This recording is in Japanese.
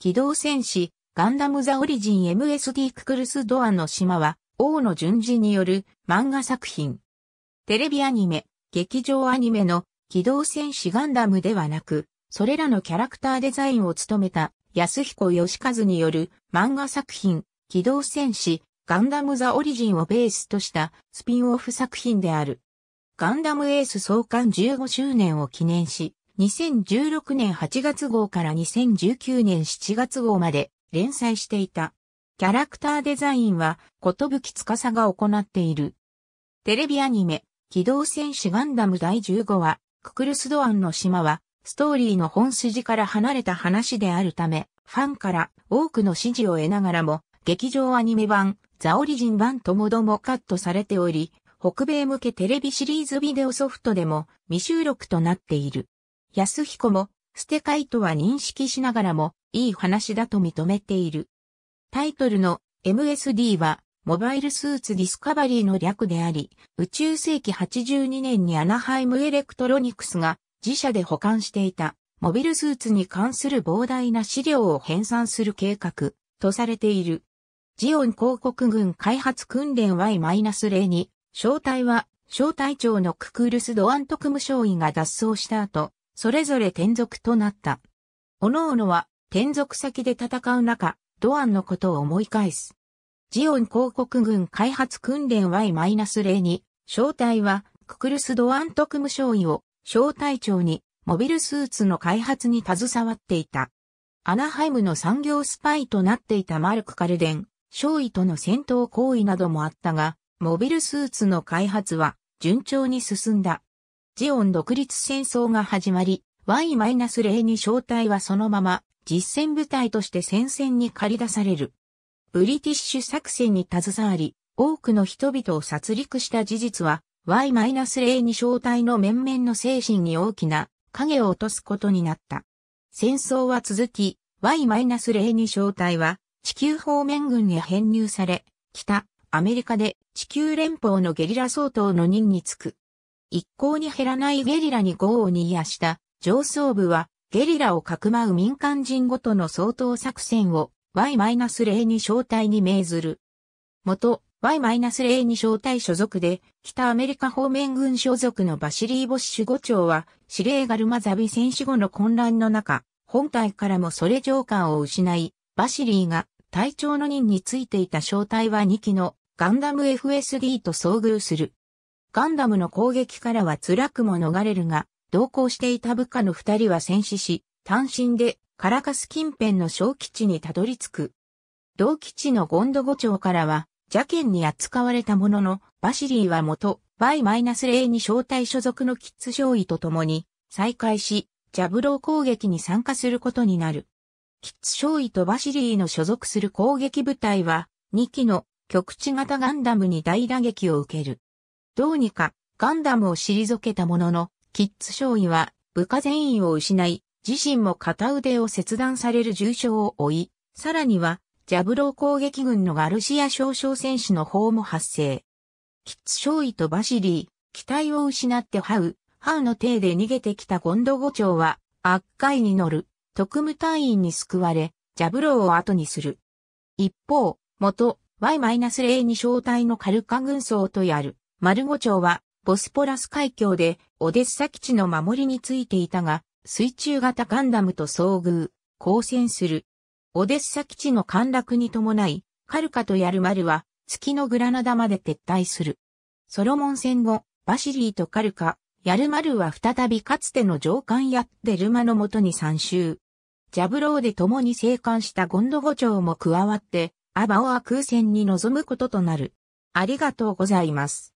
機動戦士、ガンダムザオリジン MSD ククルスドアの島は、王の順次による漫画作品。テレビアニメ、劇場アニメの機動戦士ガンダムではなく、それらのキャラクターデザインを務めた安彦義和による漫画作品、機動戦士、ガンダムザオリジンをベースとしたスピンオフ作品である。ガンダムエース創刊15周年を記念し、2016年8月号から2019年7月号まで連載していた。キャラクターデザインは、ことぶきつかさが行っている。テレビアニメ、機動戦士ガンダム第15話、ククルスドアンの島は、ストーリーの本筋から離れた話であるため、ファンから多くの支持を得ながらも、劇場アニメ版、ザオリジン版ともどもカットされており、北米向けテレビシリーズビデオソフトでも未収録となっている。安彦も、捨て会とは認識しながらも、いい話だと認めている。タイトルの MSD は、モバイルスーツディスカバリーの略であり、宇宙世紀82年にアナハイムエレクトロニクスが自社で保管していたモビルスーツに関する膨大な資料を編纂する計画とされている。ジオン広告軍開発訓練 Y-02、正体は、小隊長のククールス・ドアント・クム少尉が脱走した後、それぞれ転属となった。各々は転属先で戦う中、ドアンのことを思い返す。ジオン広告軍開発訓練 Y-02、招待はククルス・ドアン特務少尉を小隊長にモビルスーツの開発に携わっていた。アナハイムの産業スパイとなっていたマルク・カルデン、少尉との戦闘行為などもあったが、モビルスーツの開発は順調に進んだ。ジオン独立戦争が始まり、Y-0 に招待はそのまま実戦部隊として戦線に駆り出される。ブリティッシュ作戦に携わり、多くの人々を殺戮した事実は、Y-0 に招待の面々の精神に大きな影を落とすことになった。戦争は続き、Y-0 に招待は地球方面軍へ編入され、北、アメリカで地球連邦のゲリラ総統の任につく。一向に減らないゲリラに豪を煮やした上層部はゲリラをかくまう民間人ごとの相当作戦を Y-0 に招待に命ずる。元 Y-0 に招待所属で北アメリカ方面軍所属のバシリー・ボッシュ5長は司令ガルマザビ戦死後の混乱の中、本隊からもそれ上官を失い、バシリーが隊長の任についていた招待は2機のガンダム FSD と遭遇する。ガンダムの攻撃からは辛くも逃れるが、同行していた部下の二人は戦死し、単身でカラカス近辺の小基地にたどり着く。同基地のゴンドゴ町からは、邪剣に扱われたものの、バシリーは元、バイマイナス0に招待所属のキッズ少尉と共に、再開し、ジャブロー攻撃に参加することになる。キッズ少尉とバシリーの所属する攻撃部隊は、2機の局地型ガンダムに大打撃を受ける。どうにかガンダムを退けたものの、キッズ少尉は部下全員を失い、自身も片腕を切断される重傷を負い、さらには、ジャブロー攻撃軍のガルシア少将戦士の方も発生。キッズ少尉とバシリー、機体を失ってハウ、ハウの体で逃げてきたゴンドゴ長は、悪海に乗る、特務隊員に救われ、ジャブローを後にする。一方、元 y 0に小隊のカルカ軍曹とやる、マルゴ町は、ボスポラス海峡で、オデッサ基地の守りについていたが、水中型ガンダムと遭遇、交戦する。オデッサ基地の陥落に伴い、カルカとヤルマルは、月のグラナダまで撤退する。ソロモン戦後、バシリーとカルカ、ヤルマルは再びかつての上官やデルマのもとに参集。ジャブローで共に生還したゴンドゴ町も加わって、アバオア空戦に臨むこととなる。ありがとうございます。